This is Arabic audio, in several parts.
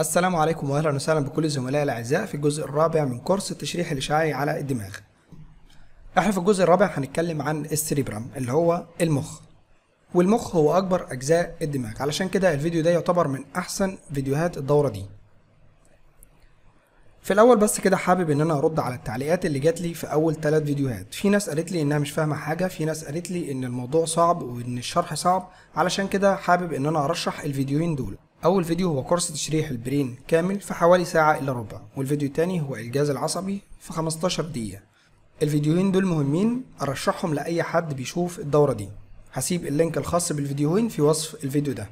السلام عليكم واهلا وسهلا بكل الزملاء الاعزاء في الجزء الرابع من كورس التشريح الاشعاعي على الدماغ احنا في الجزء الرابع هنتكلم عن السريبرام اللي هو المخ والمخ هو اكبر اجزاء الدماغ علشان كده الفيديو ده يعتبر من احسن فيديوهات الدوره دي في الاول بس كده حابب ان انا ارد على التعليقات اللي جات لي في اول ثلاث فيديوهات في ناس قالت لي انها مش فاهمه حاجه في ناس قالت لي ان الموضوع صعب وان الشرح صعب علشان كده حابب ان انا ارشح الفيديوهين دول أول فيديو هو كورس تشريح البرين كامل في حوالي ساعة إلا ربع والفيديو التاني هو الجهاز العصبي في 15 دقيقة الفيديوهين دول مهمين أرشحهم لأي حد بيشوف الدورة دي هسيب اللينك الخاص بالفيديوهين في وصف الفيديو ده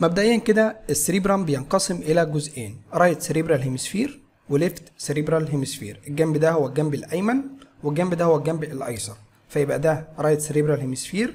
مبدئيا كده السريبرام بينقسم إلى جزئين رايت سريبرال هيمسفير وليفت سريبرال هيمسفير الجنب ده هو الجنب الأيمن والجنب ده هو الجنب الأيسر فيبقى ده رايت سريبرال هيمسفير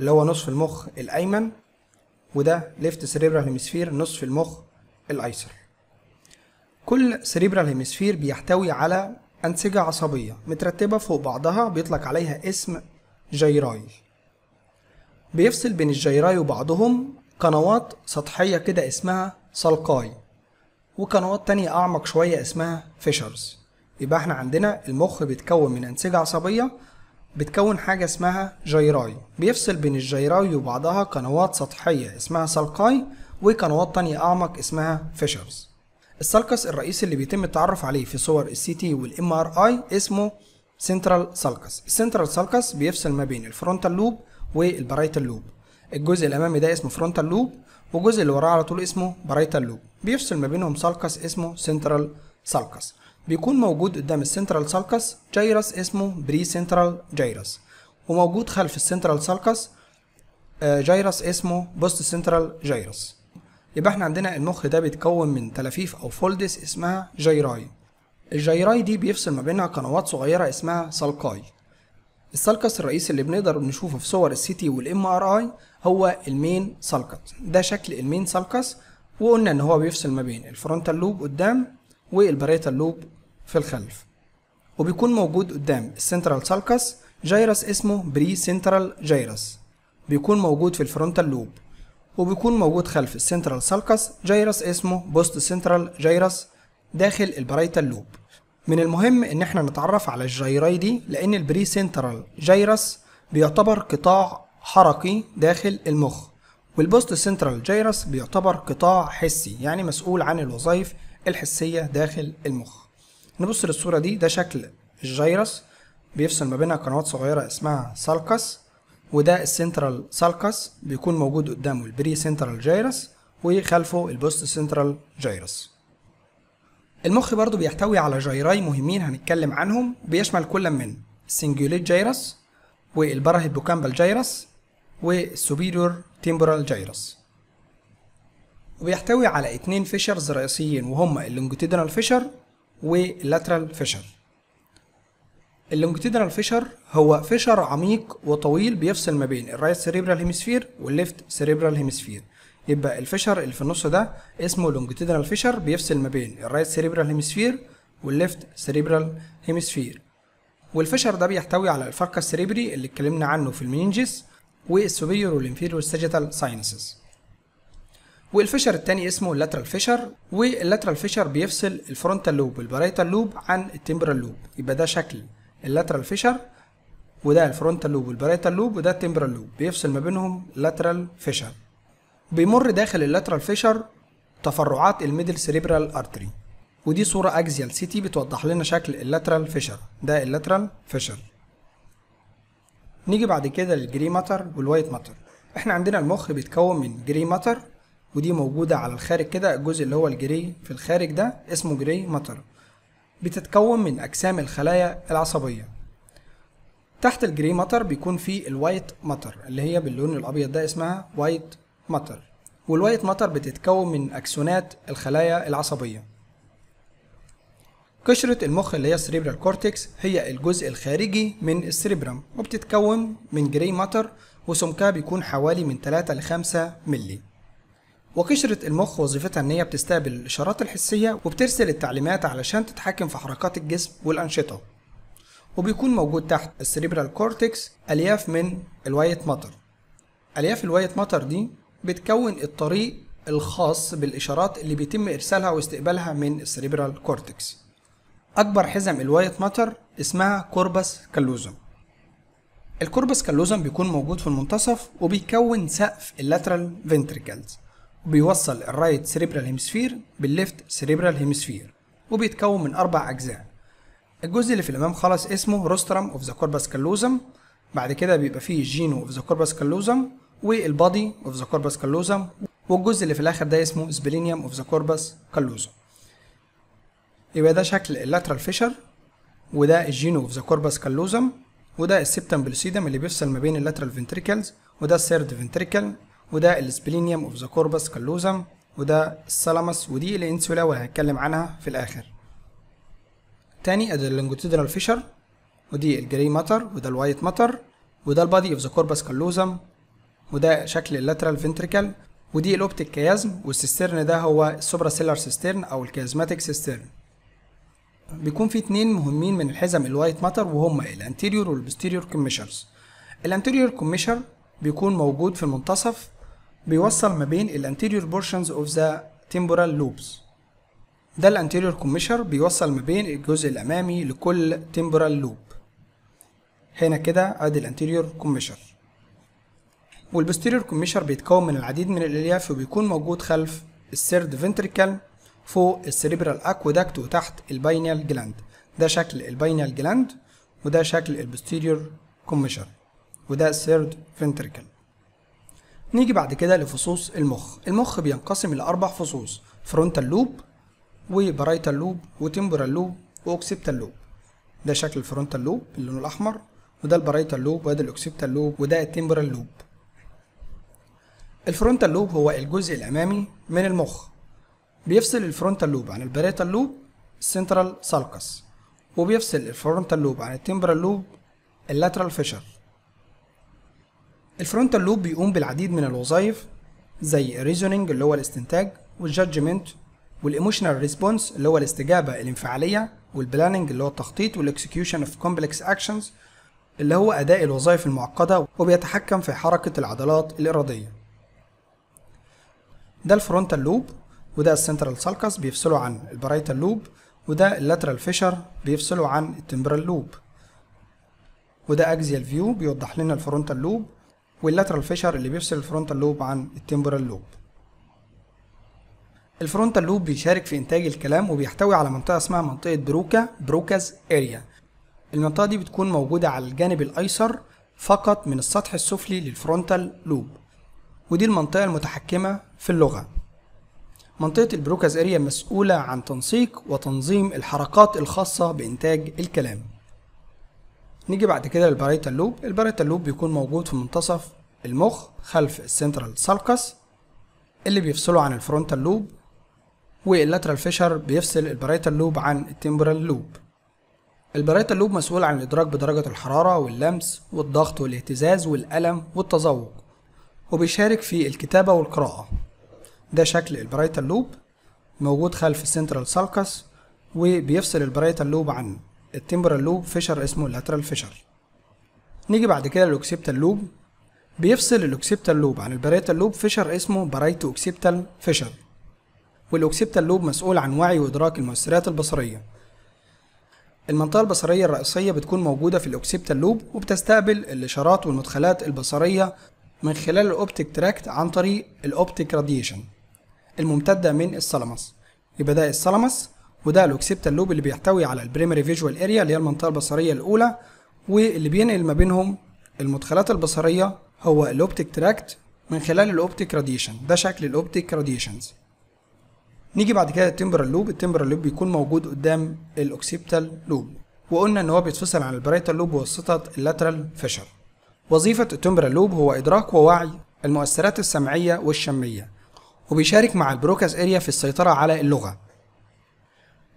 اللي هو نصف المخ الأيمن وده ليفت سريبرال هيمسفير نصف المخ الايسر كل سريبرال هيمسفير بيحتوي على أنسجة عصبية مترتبة فوق بعضها بيطلق عليها اسم جيراي بيفصل بين الجيراي وبعضهم قنوات سطحية كده اسمها سلقاي وقنوات تانية أعمق شوية اسمها فيشرز يبقى احنا عندنا المخ بيتكون من أنسجة عصبية بتكون حاجة اسمها جيراي بيفصل بين الجيراي وبعضها قنوات سطحية اسمها سلقاي وقنوات تانية أعمق اسمها فيشرز السلكس الرئيسي اللي بيتم التعرف عليه في صور السي تي والام ار اي اسمه سنترال سلكس السنترال سلكس بيفصل ما بين الفرونتال لوب والبرايتال لوب الجزء الامامي ده اسمه فرونتال لوب والجزء اللي وراه على طول اسمه برايتال لوب بيفصل ما بينهم سلكس اسمه سنترال سلكس بيكون موجود قدام السنترال سالكس جايرس اسمه بري سنترال جايرس وموجود خلف السنترال سالكس جايرس اسمه بوست سنترال جايرس يبقى احنا عندنا المخ ده بيتكون من تلافيف او فولدس اسمها جيراي الجيراي دي بيفصل ما بينها قنوات صغيرة اسمها سالكاي السالكس الرئيسي اللي بنقدر نشوفه في صور السي تي والام ار اي هو المين سالكس ده شكل المين سالكس وقلنا ان هو بيفصل ما بين الفرونتال لوب قدام والبريتال لوب في الخلف وبيكون موجود قدام السنترال سالكس جيرس اسمه بري سنترال جيرس بيكون موجود في الفرونتال لوب وبيكون موجود خلف السنترال سالكس جيرس اسمه بوست سنترال جيرس داخل البرايتال لوب من المهم ان احنا نتعرف على الجيراي دي لان البري سنترال جيرس بيعتبر قطاع حركي داخل المخ والبوست سنترال جيرس بيعتبر قطاع حسي يعني مسؤول عن الوظائف الحسية داخل المخ نبص للصورة دي ده شكل الجيرس بيفصل ما بينها قنوات صغيرة اسمها سالكس وده السنترال سالكس بيكون موجود قدامه البري سنترال جيرس وخلفه البوست سنترال جيرس المخ برضو بيحتوي على جيراي مهمين هنتكلم عنهم بيشمل كل من السنجوليت جيروس والبره البوكامبال جيرس والسوبيريور تيمبورال جيروس وبيحتوي على اتنين فيشرز رئيسيين وهما اللونجيتودينال فيشر ولاترال فيشر اللونجتيدنال فيشر هو فيشر عميق وطويل بيفصل ما بين الرايت سيريبرال هيمسفير والليفت سيريبرال هيمسفير يبقى الفيشر اللي في النص ده اسمه لونجتيدنال فيشر بيفصل ما بين الرايت سيريبرال هيمسفير والليفت سيريبرال هيمسفير والفيشر ده بيحتوي على الفرقه السيريبري اللي اتكلمنا عنه في المينجس والسوبيور والانفيريور ساجيتال ساينسز والفشر الثاني اسمه اللاترال فيشر واللاترال فيشر بيفصل الفرونتال لوب والبرايتال لوب عن التمبرال لوب يبقى ده شكل اللاترال فيشر وده الفرونتال لوب والبرايتال لوب وده التمبرال لوب بيفصل ما بينهم لاترال فيشر بيمر داخل اللاترال فيشر تفرعات الميدل سيريبرال ارتري ودي صورة اكزيال سيتي بتوضح لنا شكل اللاترال فيشر ده اللاترال فيشر نيجي بعد كده للجري ماتر والوايت ماتر احنا عندنا المخ بيتكون من جري ماتر ودي موجودة على الخارج كده الجزء اللي هو الجري في الخارج ده اسمه جري ماتر بتتكون من أجسام الخلايا العصبية تحت الجري ماتر بيكون في الوايت ماتر اللي هي باللون الأبيض ده اسمها وايت ماتر والوايت ماتر بتتكون من أكسونات الخلايا العصبية قشرة المخ اللي هي السريبرال كورتكس هي الجزء الخارجي من السريبرام وبتتكون من جري ماتر وسمكها بيكون حوالي من 3 ل 5 مللي وقشرة المخ وظيفتها ان هي بتستقبل الاشارات الحسية وبترسل التعليمات علشان تتحكم في حركات الجسم والانشطة وبيكون موجود تحت السريبرال كورتكس الياف من الوايت مطر الياف الوايت مطر دي بتكون الطريق الخاص بالاشارات اللي بيتم ارسالها واستقبالها من السريبرال كورتكس اكبر حزم الوايت مطر اسمها كوربس كالوزم الكوربس كالوزم بيكون موجود في المنتصف وبيكون سقف اللاترال فينتريكلز وبيوصل الرايت سيريبرال هيمسفير بالليفت سيريبرال هيمسفير وبيتكون من أربع أجزاء الجزء اللي في الأمام خلاص اسمه روسترم أوف ذا كوربس كالوزم بعد كده بيبقى فيه جينو أوف ذا كوربس كالوزم والبادي أوف ذا كوربس كالوزم والجزء اللي في الآخر ده اسمه سبلينيوم أوف ذا كوربس كالوزم يبقى ده شكل اللاترال فيشر وده الجينو أوف ذا كوربس كالوزم وده السبتم بلوسيدم اللي بيفصل ما بين اللاترال فنتريكلز وده السيرد فنتريكل وده السبلينيوم اوف ذا كوربس كالوزم وده السلامس ودي الانسولا وهنتكلم عنها في الاخر تاني ادي اللونجيتودينال فيشر ودي الجري ماتر وده الوايت ماتر وده البادي اوف ذا كوربس كالوزم وده شكل اللاترال فينتريكال ودي الاوبتيك كيازم والسيسترن ده هو السوبرا سيلر سيسترن او الكيازماتيك سيسترن بيكون في اتنين مهمين من الحزم الوايت ماتر وهما الانتيريور والبستيريور كوميشرز الانتيريور كوميشر بيكون موجود في المنتصف بيوصل ما بين ال anterior portions of the temporal lobes ده ال anterior commissure بيوصل ما بين الجزء الأمامي لكل temporal loop هنا كده أدي ال anterior commissure وال posterior commissure بيتكون من العديد من الألياف وبيكون موجود خلف ال third ventricle فوق ال cerebral aqueduct وتحت ال البينيال gland ده شكل ال البينيال gland وده شكل ال posterior كوميشر وده ال third ventricle نيجي بعد كده لفصوص المخ المخ بينقسم لأربع فصوص فرونتال لوب وبرايتال لوب وتمبرال لوب واوكسيبتال لوب ده شكل الفرونتال لوب اللون الأحمر وده البرايتال لوب وده الاوكسيبتال لوب وده التمبرال لوب الفرونتال لوب هو الجزء الأمامي من المخ بيفصل الفرونتال لوب عن البريتال لوب سنترال سالكس وبيفصل الفرونتال لوب عن التمبرال لوب اللاترال فيشر الفرونتال لوب بيقوم بالعديد من الوظائف زي الريزونينج اللي هو الاستنتاج والجادجمنت والايموشنال ريسبونس اللي هو الاستجابه الانفعاليه والبلاننج اللي هو التخطيط والاكسكيوشن اوف كومبلكس اكشنز اللي هو اداء الوظائف المعقده وبيتحكم في حركه العضلات الاراديه ده الفرونتال لوب وده السنترال سالكس بيفصله عن البرايتال لوب وده اللاترال فيشر بيفصله عن التمبرال لوب وده اكزيال فيو بيوضح لنا الفرونتال لوب واللاترال فيشر اللي بيفصل الفرونتال لوب عن التمبورال لوب الفرونتال لوب بيشارك في انتاج الكلام وبيحتوي على منطقه اسمها منطقه بروكا بروكاز اريا المنطقه دي بتكون موجوده على الجانب الايسر فقط من السطح السفلي للفرونتال لوب ودي المنطقه المتحكمه في اللغه منطقه البروكاز اريا مسؤوله عن تنسيق وتنظيم الحركات الخاصه بانتاج الكلام نيجي بعد كده للباريتال لوب الباريتال لوب بيكون موجود في منتصف المخ خلف السنترال سالكس اللي بيفصله عن الفرونتال لوب واللاترال فيشر بيفصل الباريتال لوب عن التيمبرال لوب الباريتال لوب مسؤول عن الإدراك بدرجة الحرارة واللمس والضغط والاهتزاز والألم والتذوق وبيشارك في الكتابة والقراءة ده شكل الباريتال لوب موجود خلف السنترال سالكس وبيفصل الباريتال لوب عنه التمبرال لوب فيشر اسمه اللاترال فيشر نيجي بعد كده للأوكسيبتال لوب بيفصل الأوكسيبتال لوب عن البريتال لوب فيشر اسمه برايتو أوكسيبتال فيشر والأوكسيبتال لوب مسؤول عن وعي وإدراك المؤثرات البصرية المنطقة البصرية الرئيسية بتكون موجودة في الأوكسيبتال لوب وبتستقبل الإشارات والمدخلات البصرية من خلال الأوبتيك تراكت عن طريق الأوبتيك راديشن الممتدة من السلمس يبقى ده السلمس وده الاوكسيبتال لوب اللي بيحتوي على البريمري فيجوال اريا اللي هي المنطقه البصريه الاولى واللي بينقل ما بينهم المدخلات البصريه هو الاوبتيك تراكت من خلال الاوبتيك راديشن ده شكل الاوبتيك راديشنز نيجي بعد كده التمبرال لوب التمبرال لوب بيكون موجود قدام الاوكسيبتال لوب وقلنا ان هو بيتفصل عن البريتال لوب بواسطه اللاترال فيشر وظيفه التمبرال لوب هو ادراك ووعي المؤثرات السمعيه والشميه وبيشارك مع البروكاس اريا في السيطره على اللغه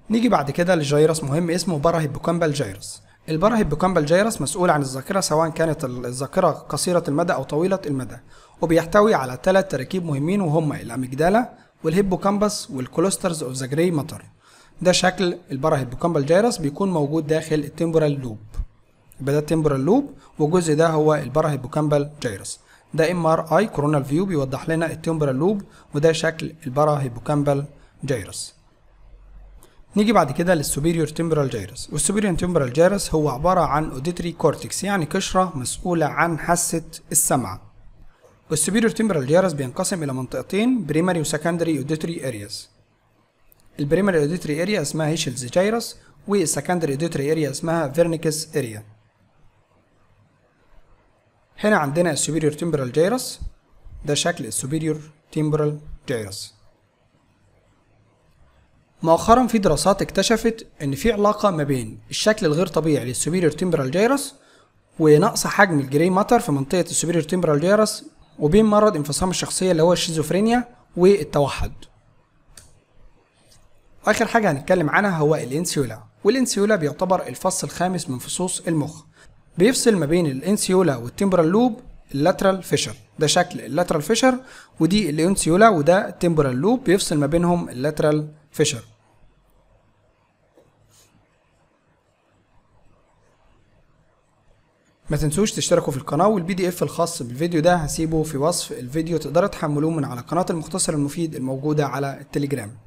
نيجي بعد كده لجيرس مهم اسمه بره هيبوكامبال جيرس البره هيبوكامبال جيرس مسؤول عن الذاكرة سواء كانت الذاكرة قصيرة المدى أو طويلة المدى وبيحتوي على ثلاث تراكيب مهمين وهم الأميجدالا والهيبوكامبس والكلوسترز أوف ذا جراي ماتر ده شكل البره هيبوكامبال جيرس بيكون موجود داخل التيمبورال لوب يبقى ده التيمبورال لوب والجزء ده هو البره هيبوكامبال جيرس ده ام ار اي كورونال فيو بيوضح لنا التيمبورال لوب وده شكل البره هيبوكامبال جيرس نيجي بعد كده للسوبيريور تمبرال جيرس والسوبيريور تمبرال جيرس هو عبارة عن اوديتري كورتكس يعني قشرة مسؤولة عن حاسة السمع والسوبيريور تمبرال جيرس بينقسم إلى منطقتين بريماري وسكندري اوديتري أرياس البريماري اوديتري اريا اسمها هيشلز جيرس والسكندري اوديتري اريا اسمها فيرنيكس اريا هنا عندنا السوبيريور تمبرال جيرس ده شكل السوبيريور تمبرال جيرس مؤخرا في دراسات اكتشفت ان في علاقة ما بين الشكل الغير طبيعي للسوبيريور تمبرال جيرس ونقص حجم الجري ماتر في منطقة السوبيريور تمبرال جيرس وبين مرض انفصام الشخصية اللي هو الشيزوفرينيا والتوحد واخر حاجة هنتكلم عنها هو الانسيولا والانسيولا بيعتبر الفص الخامس من فصوص المخ بيفصل ما بين الانسيولا والتمبرال لوب اللاترال فيشر ده شكل اللاترال فيشر ودي الانسيولا وده التمبرال لوب بيفصل ما بينهم اللاترال فيشر ما تنسوش تشتركوا في القناة والبي دي اف الخاص بالفيديو ده هسيبه في وصف الفيديو تقدروا تحملوه من على قناة المختصر المفيد الموجودة على التليجرام